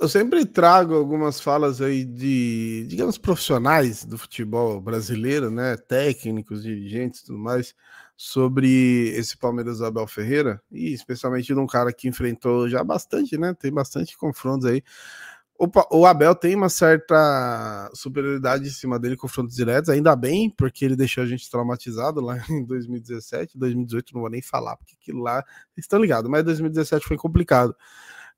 eu sempre trago algumas falas aí de, digamos, profissionais do futebol brasileiro, né? Técnicos, dirigentes tudo mais, sobre esse Palmeiras Abel Ferreira, e especialmente de um cara que enfrentou já bastante, né? Tem bastante confrontos aí. O, o Abel tem uma certa superioridade em cima dele, confrontos diretos, ainda bem, porque ele deixou a gente traumatizado lá em 2017, 2018, não vou nem falar, porque aquilo lá, vocês estão ligados, mas 2017 foi complicado.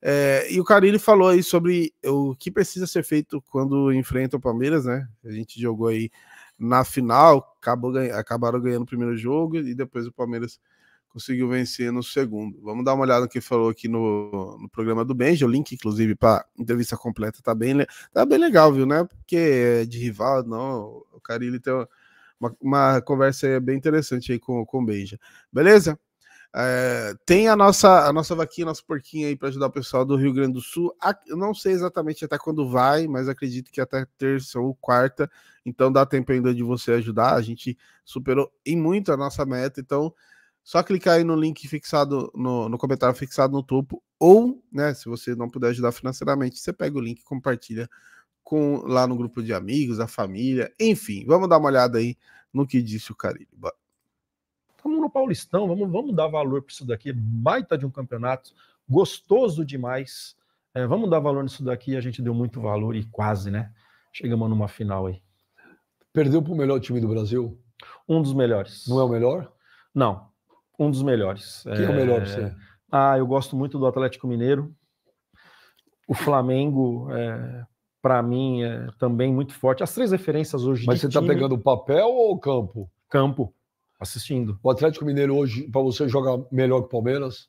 É, e o Carilli falou aí sobre o que precisa ser feito quando enfrenta o Palmeiras, né? A gente jogou aí na final, acabou, acabaram ganhando o primeiro jogo e depois o Palmeiras conseguiu vencer no segundo. Vamos dar uma olhada no que falou aqui no, no programa do Benji, o link, inclusive, para entrevista completa, tá bem, tá bem legal, viu, né? Porque é de rival, não, o Carilli tem uma, uma conversa bem interessante aí com, com o Benja. Beleza? É, tem a nossa, a nossa vaquinha, nosso porquinho aí para ajudar o pessoal do Rio Grande do Sul. não sei exatamente até quando vai, mas acredito que até terça ou quarta. Então dá tempo ainda de você ajudar. A gente superou em muito a nossa meta. Então só clicar aí no link fixado no, no comentário fixado no topo. Ou, né, se você não puder ajudar financeiramente, você pega o link e compartilha com, lá no grupo de amigos, a família. Enfim, vamos dar uma olhada aí no que disse o Caribe Bora estamos no Paulistão, vamos, vamos dar valor para isso daqui, é baita de um campeonato, gostoso demais. É, vamos dar valor nisso daqui, a gente deu muito valor e quase, né? Chegamos numa final aí. Perdeu para o melhor time do Brasil? Um dos melhores. Não é o melhor? Não, um dos melhores. Quem é, é o melhor para você? É, ah, eu gosto muito do Atlético Mineiro. O Flamengo, é, para mim, é também muito forte. As três referências hoje. Mas você está pegando o papel ou o campo? Campo assistindo. O Atlético Mineiro hoje, para você, joga melhor que o Palmeiras?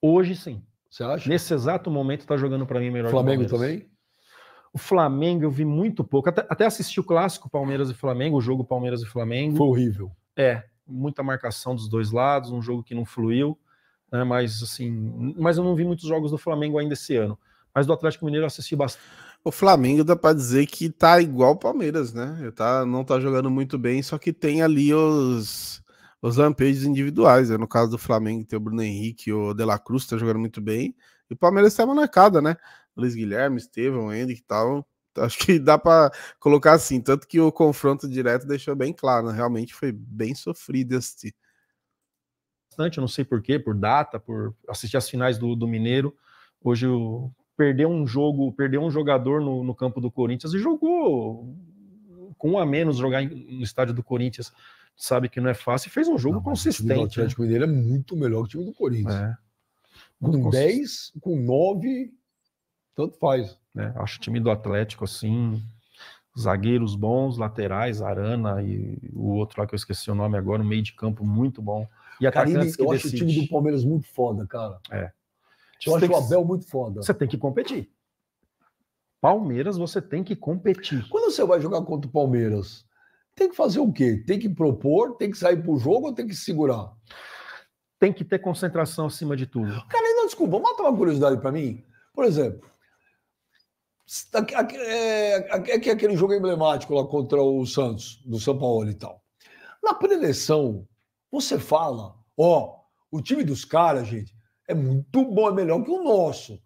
Hoje sim. Você acha? Nesse exato momento está jogando para mim melhor Flamengo que o Flamengo também? O Flamengo eu vi muito pouco. Até, até assisti o clássico Palmeiras e Flamengo, o jogo Palmeiras e Flamengo. Foi horrível. É, muita marcação dos dois lados, um jogo que não fluiu, né, mas assim, mas eu não vi muitos jogos do Flamengo ainda esse ano. Mas do Atlético Mineiro eu assisti bastante. O Flamengo dá para dizer que tá igual o Palmeiras, né? Tá, não tá jogando muito bem, só que tem ali os, os lampejos individuais. Né? No caso do Flamengo, tem o Bruno Henrique, o De La Cruz tá jogando muito bem. E o Palmeiras tá manacada, né? Luiz Guilherme, Estevam, Henrique e tal. Então, acho que dá para colocar assim. Tanto que o confronto direto deixou bem claro, né? realmente foi bem sofrido este. Bastante, eu não sei porquê, por data, por assistir as finais do, do Mineiro. Hoje o perdeu um jogo, perder um jogador no, no campo do Corinthians e jogou com um a menos jogar no estádio do Corinthians, sabe que não é fácil, e fez um jogo não, consistente. O time do né? Atlético né? Mineiro é muito melhor que o time do Corinthians. É. Com 10, com 9, tanto faz. É, acho o time do Atlético assim, zagueiros bons, laterais, Arana e o outro lá que eu esqueci o nome agora, o meio de campo muito bom. E Carinho, que eu decide. acho o time do Palmeiras muito foda, cara. É. Eu acho o Abel muito foda. Você tem que competir. Palmeiras, você tem que competir. Quando você vai jogar contra o Palmeiras, tem que fazer o quê? Tem que propor, tem que sair pro jogo ou tem que segurar? Tem que ter concentração acima de tudo. Cara, não, desculpa, mata uma curiosidade para mim. Por exemplo, é, é aquele jogo emblemático lá contra o Santos, do São Paulo e tal. Na preleção, você fala, ó, oh, o time dos caras, gente, é muito bom, é melhor que o nosso.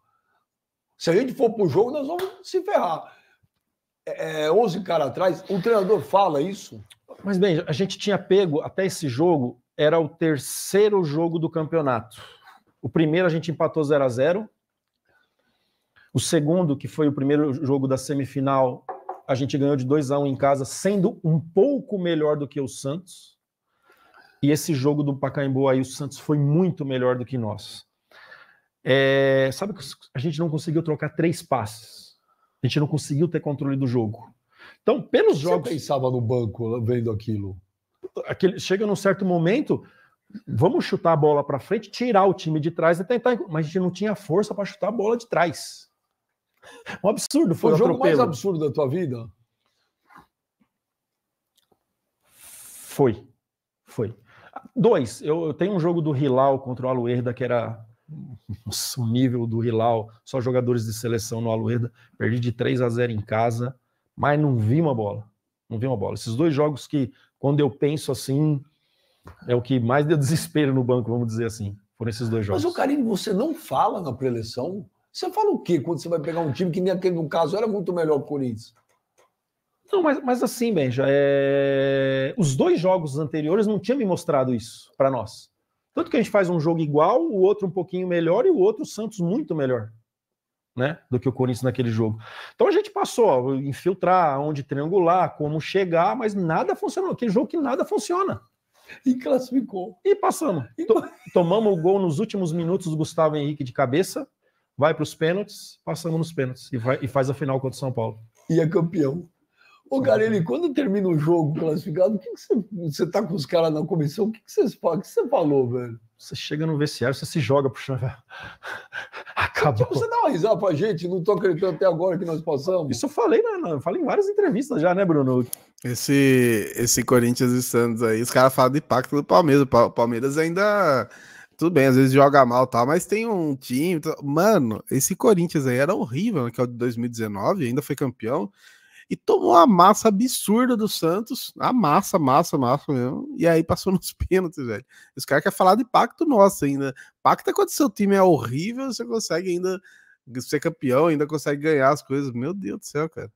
Se a gente for para o jogo, nós vamos se ferrar. É, 11 é, caras atrás, o treinador fala isso. Mas bem, a gente tinha pego até esse jogo, era o terceiro jogo do campeonato. O primeiro a gente empatou 0 a 0 O segundo, que foi o primeiro jogo da semifinal, a gente ganhou de 2 a 1 um em casa, sendo um pouco melhor do que o Santos. E esse jogo do Pacaembu aí, o Santos foi muito melhor do que nós. É, sabe que a gente não conseguiu trocar três passes. A gente não conseguiu ter controle do jogo. Então, pelos jogos. Você pensava no banco vendo aquilo? Aquele, chega num certo momento, vamos chutar a bola para frente, tirar o time de trás e tentar. Mas a gente não tinha força para chutar a bola de trás. Um absurdo. Foi, foi o jogo atropelo. mais absurdo da tua vida? Foi. Foi. Dois, eu, eu tenho um jogo do Hilal contra o Aluerda que era um o nível do Hilal, só jogadores de seleção no Alueda, perdi de 3 a 0 em casa, mas não vi uma bola. Não vi uma bola. Esses dois jogos que, quando eu penso assim, é o que mais deu desespero no banco, vamos dizer assim. Foram esses dois jogos. Mas o Carinho, você não fala na preleção? Você fala o quê quando você vai pegar um time que nem aquele no caso era muito melhor que o Corinthians? Não, mas, mas assim, Benja, é... os dois jogos anteriores não tinham me mostrado isso para nós. Tanto que a gente faz um jogo igual, o outro um pouquinho melhor e o outro o Santos muito melhor. Né, do que o Corinthians naquele jogo. Então a gente passou, a infiltrar, onde triangular, como chegar, mas nada funcionou. Aquele jogo que nada funciona. E classificou. E passamos. E... Tomamos o gol nos últimos minutos do Gustavo Henrique de cabeça, vai para os pênaltis, passamos nos pênaltis e, vai, e faz a final contra o São Paulo. E é campeão. Ô, Garelli, quando termina o jogo classificado, o que, que você, você tá com os caras na comissão? O que, que, o que você falou, velho? Você chega no vestiário, você se joga pro chão, Acabou. Você, tipo, você dá uma risada pra gente, não tô acreditando até agora que nós passamos. Isso eu falei, né? Eu falei em várias entrevistas já, né, Bruno? Esse, esse Corinthians e Santos aí, os caras falam de pacto do Palmeiras. O Palmeiras ainda tudo bem, às vezes joga mal tal, mas tem um time. Então, mano, esse Corinthians aí era horrível, né, que é o de 2019, ainda foi campeão e tomou uma massa absurda do Santos, a massa, massa, massa mesmo, e aí passou nos pênaltis, velho. Os caras querem falar de pacto nosso ainda. Pacto é quando seu time é horrível, você consegue ainda ser campeão, ainda consegue ganhar as coisas. Meu Deus do céu, cara.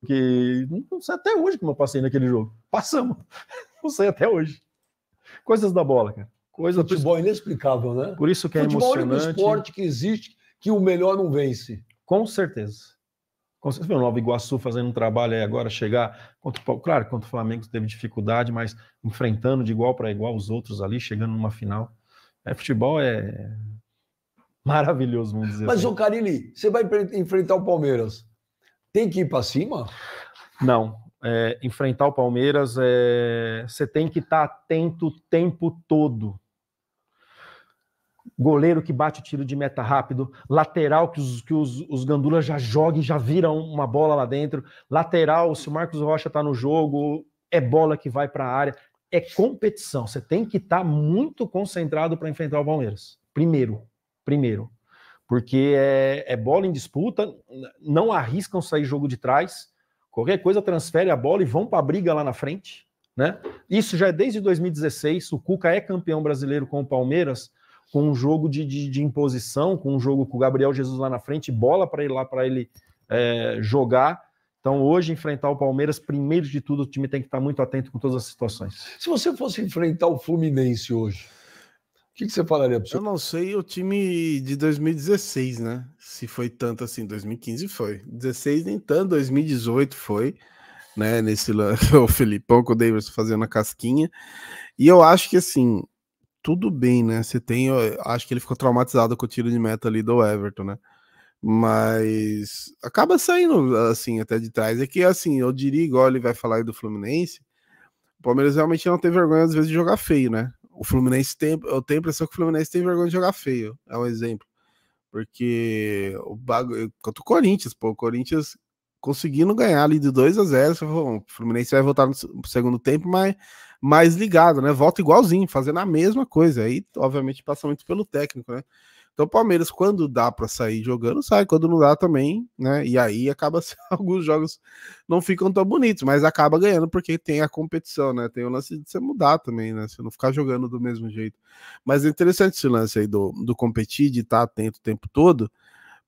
Porque não sei até hoje como eu passei naquele jogo. Passamos. Não sei até hoje. Coisas da bola, cara. Coisa futebol é inexplicável, né? Por isso que é futebol emocionante. Futebol é o esporte que existe que o melhor não vence. Com certeza. Como vocês o Nova Iguaçu fazendo um trabalho aí agora, chegar, contra, claro, contra o Flamengo teve dificuldade, mas enfrentando de igual para igual os outros ali, chegando numa final. É, futebol é maravilhoso, vamos dizer Mas, assim. ô Carilli, você vai enfrentar o Palmeiras, tem que ir para cima? Não. É, enfrentar o Palmeiras, é, você tem que estar tá atento o tempo todo goleiro que bate tiro de meta rápido, lateral que os, que os, os gandulas já jogam, já viram uma bola lá dentro, lateral, se o Marcos Rocha está no jogo, é bola que vai para a área. É competição. Você tem que estar tá muito concentrado para enfrentar o Palmeiras. Primeiro. Primeiro. Porque é, é bola em disputa, não arriscam sair jogo de trás. Qualquer coisa transfere a bola e vão para a briga lá na frente. Né? Isso já é desde 2016. O Cuca é campeão brasileiro com o Palmeiras com um jogo de, de, de, imposição, com um jogo com o Gabriel Jesus lá na frente, bola para ele lá para ele é, jogar. Então, hoje, enfrentar o Palmeiras, primeiro de tudo, o time tem que estar muito atento com todas as situações. Se você fosse enfrentar o Fluminense hoje, o que, que você falaria para você? Eu não sei o time de 2016, né? Se foi tanto assim, 2015 foi. 16 nem tanto, 2018 foi. Né, nesse o Felipão com o Davis fazendo a casquinha. E eu acho que assim, tudo bem, né? Você tem. Acho que ele ficou traumatizado com o tiro de meta ali do Everton, né? Mas acaba saindo assim até de trás. É que assim, eu diria, igual ele vai falar aí do Fluminense, o Palmeiras realmente não tem vergonha às vezes de jogar feio, né? O Fluminense tem. Eu tenho a impressão que o Fluminense tem vergonha de jogar feio. É um exemplo. Porque o bagulho. Quanto o Corinthians, pô, o Corinthians conseguindo ganhar ali de 2 a 0 O Fluminense vai voltar no segundo tempo, mas mais ligado, né? Volta igualzinho, fazendo a mesma coisa. Aí, obviamente, passa muito pelo técnico, né? Então, o Palmeiras, quando dá para sair jogando, sai. Quando não dá também, né? E aí acaba alguns jogos não ficam tão bonitos, mas acaba ganhando porque tem a competição, né? Tem o lance de você mudar também, né? Você não ficar jogando do mesmo jeito. Mas é interessante esse lance aí do, do competir, de estar atento o tempo todo.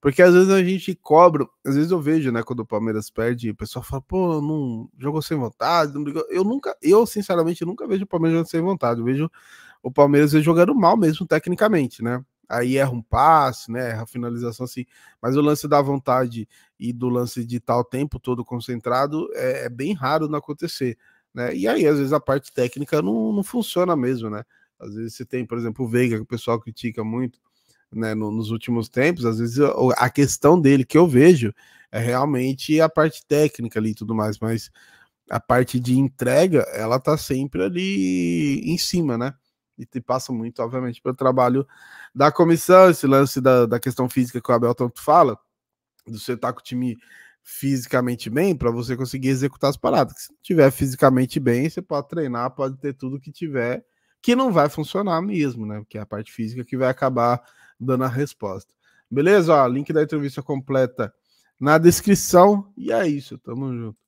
Porque às vezes a gente cobra, às vezes eu vejo, né, quando o Palmeiras perde, o pessoal fala, pô, não jogou sem vontade, não brigou. Eu nunca, eu sinceramente nunca vejo o Palmeiras jogando sem vontade. Eu vejo o Palmeiras jogando mal mesmo tecnicamente, né? Aí erra um passe, né? Erra a finalização assim. Mas o lance da vontade e do lance de tal tempo todo concentrado é, é bem raro não acontecer, né? E aí às vezes a parte técnica não, não funciona mesmo, né? Às vezes você tem, por exemplo, o Veiga, que o pessoal critica muito né, no, nos últimos tempos, às vezes a questão dele que eu vejo é realmente a parte técnica ali e tudo mais, mas a parte de entrega, ela tá sempre ali em cima, né? E passa muito, obviamente, pelo trabalho da comissão, esse lance da, da questão física que o Abel tanto fala, do você estar tá com o time fisicamente bem para você conseguir executar as paradas. Se não tiver fisicamente bem, você pode treinar, pode ter tudo que tiver, que não vai funcionar mesmo, né? Porque é a parte física que vai acabar dando a resposta. Beleza? Ó, link da entrevista completa na descrição. E é isso, tamo junto.